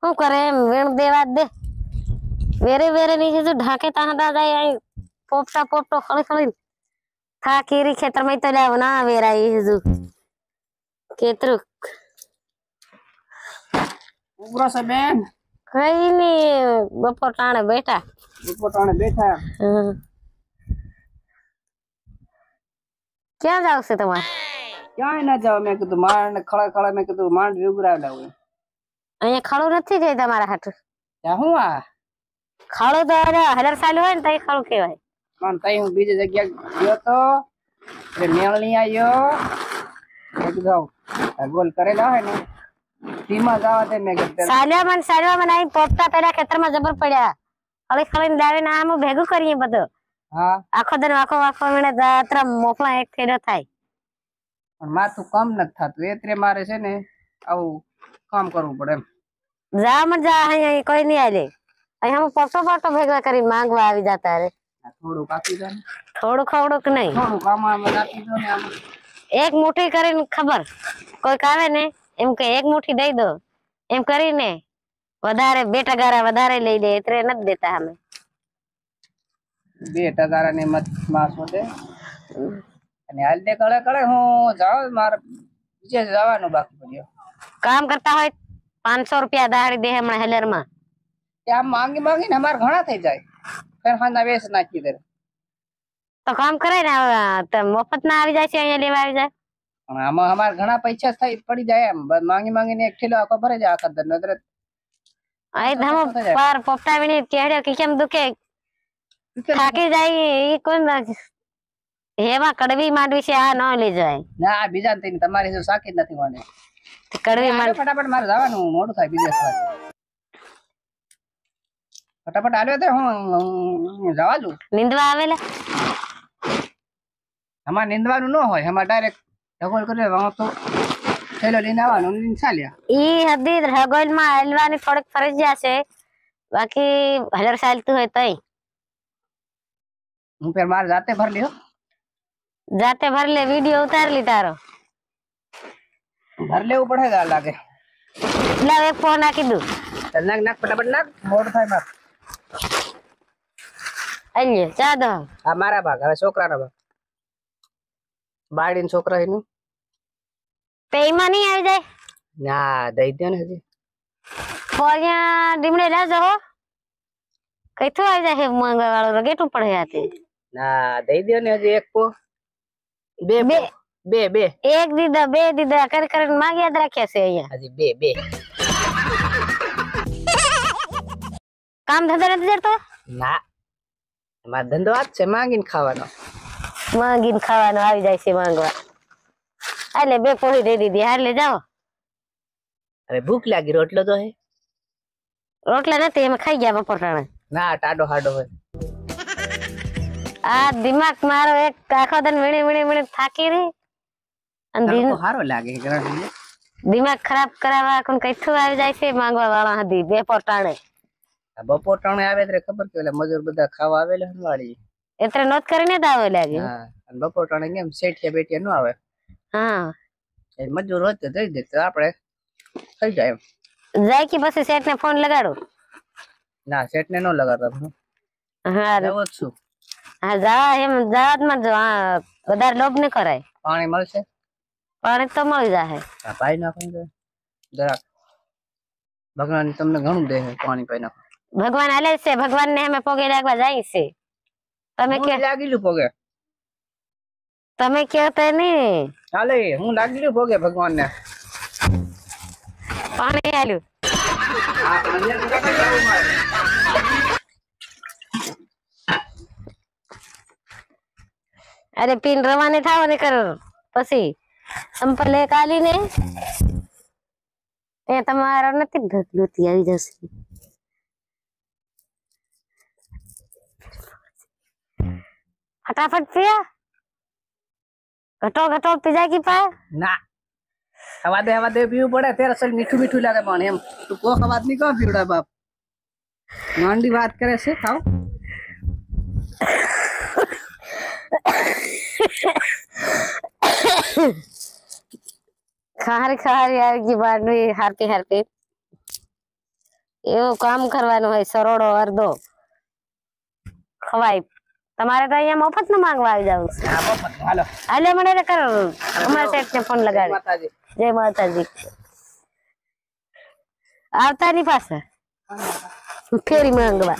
શું કરે એમ વેણ દેવા દે વેરે વેરે નીચે તો ઢાકે તાહ દાદા અહીં પોપટા પોપટો ખળી ખળી થા કેરી ખેતર માં તો લાવ ના વેરાઈ હજુ કેતરું ઉગ્રો બેન કઈ નઈ બપોર ટાણે બેઠા બપોર ટાણે બેઠા ક્યાં જાવ છે તમારે ક્યાંય ના જાવ મેં કીધું માંડ ખળા ખળા મેં કીધું માંડ વિગરાવ લાવું અહીંયા ખાડો નથી જાય તમારા હાથ હું આ ખાડો તો હજાર સાલ હોય ને તઈ ખાડો કહેવાય પણ તઈ હું બીજી જગ્યા ગયો તો એટલે મેળ નહીં આવ્યો અહીં પોપટા પેલા ખેતરમાં જબર પડ્યા હવે ખાલી દાવે ના આમ ભેગું કરીએ બધું આખો દિન આખો આખો મને જાત્રા મોકલા એક થેલો થાય પણ માથું કમ નથી થતું એ મારે છે ને આવું કામ કરવું પડે એમ જા મત જા અહીં કોઈ નહીં આલે અહીંયા હું પસો પસો ભેગા કરી માંગવા આવી જતા રે થોડુંક થોડુંક નહીં એક મુઠ્ઠી કરીને ખબર કોઈક આવે ને એમ કે એક મુઠ્ઠી દઈ દો એમ કરીને વધારે બે ટકારા વધારે લઈ લે એટલે નથી દેતા અમે બે ટકારા ને મત માસ દે અને હાલ દે કળે કળે હું જાઉં મારે બીજે જવાનું બાકી પડ્યો કામ કરતા હોય પાંચસો રૂપિયા દાડી દે હમણાં હેલર માં આમ માંગી ને અમારે ઘણા થઈ જાય ફેરફારના વેસ નાખી દે તો કામ કરાય ને મફત ના આવી જાય છે અહીંયા લેવા આવી જાય પડી જાય માંગી માંગીને એક કિલો આખો ભરે જાય આખા દર નજર આઈ ધમો કે કેમ દુખે થાકી જાય એ કોઈ હેવા કડવી માંડવી છે આ ન લઈ જાય ના બીજા તમારી સાકી નથી મળે કડવી માં ફટાફટ મારે ન હોય અમારે ડાયરેક્ટ ઢગોલ ફરજિયાત છે બાકી હલર ચાલતું હોય તઈ હું પેર મારે જાતે ભર લ્યો જાતે ભર લે વિડિયો ઉતાર લી તારો ઘર લેવું પડે ગા લાગે એટલે હવે ફોન નાખી દઉં નાખ નાખ ફટાફટ નાખ મોડ થાય માર અલ્યો ચા દો આ મારા ભાગ હવે છોકરાના ભાગ બાળીન છોકરા એનું પેઈમાં નહીં આવી જાય ના દઈ દો ને હજી ફોરિયા ડીમડે લા જાઓ કઈથું આવી જાય હે માંગવા વાળો રગેટું પડે આતે ના દઈ દો ને હજી એક પો બે બે બે બે એક દીદા બે દીદા કર કર માંગ યાદ રાખ્યા છે અહીંયા હજી બે બે કામ ધંધો નથી કરતો ના માર ધંધો આ છે માંગીને ખાવાનો માંગીને ખાવાનો આવી જાય છે માંગવા એટલે બે પોળી દે દીધી હાલે લે જાઓ અરે ભૂખ લાગી રોટલો તો હે રોટલા નથી એમાં ખાઈ ગયા બપોર ના ટાડો હાડો હોય આ દિમાગ મારો એક આખો દન વીણી વીણી વીણી થાકી રહી હારો લાગે દિમાગ ખરાબ કરાવવા કોણ કઈથું આવી જાય છે માંગવા વાળા હતી બપોર ટાણે બપોર ટાણે આવે એટલે ખબર કે ઓલા મજૂર બધા ખાવા આવેલા હનવાડી એટલે નોત કરીને જ આવે લાગે હા અને બપોર ટાણે કેમ શેઠિયા બેઠિયા નો આવે હા એ મજૂર હોત તો જઈ દે તો આપણે થઈ જાય એમ જાય કે પછી શેઠ ને ફોન લગાડો ના શેઠ ને નો લગાડતા હા જવો છું હા જા એમ જાત માં જો વધારે લોભ ન કરાય પાણી મળશે પાણી તમારી જાહે આ ભાઈ નાખું દે જરાક ભગવાન તમને ઘણું દે પાણી ભાઈ નાખો ભગવાન આલે છે ભગવાન ને અમે પગે લાગવા જાય છે તમે કે લાગીલું પગે તમે કહેતા નહીં હાલે હું લાગીલું ભોગે ભગવાન ને પાણી આલ્યું અરે પીન રવાને થાવ ને કર પછી સંપલે કાલીને એ તમારા નથી ઢગલુતી આવી જશે फटाफट पिया घटो घटो पिजा की पाए ना हवा दे हवा दे पीऊ पड़े तेरा सल मीठू मीठू लगे मन हम तू को हवा नहीं को पीड़ा बाप मांडी बात करे से खाओ ખાર ખાર યાર ગીબાડનું હારપી હારપી એવું કામ કરવાનું હોય સરોડો અર્ધો ખવાય તમારે તો અહીંયા મફત ન માંગવા આવી જાવ હાલો હાલે મને તો કરો હમણાં સેટ ને ફોન લગાડી જય માતાજી આવતા આવતાની પાસે ફેરી માંગવા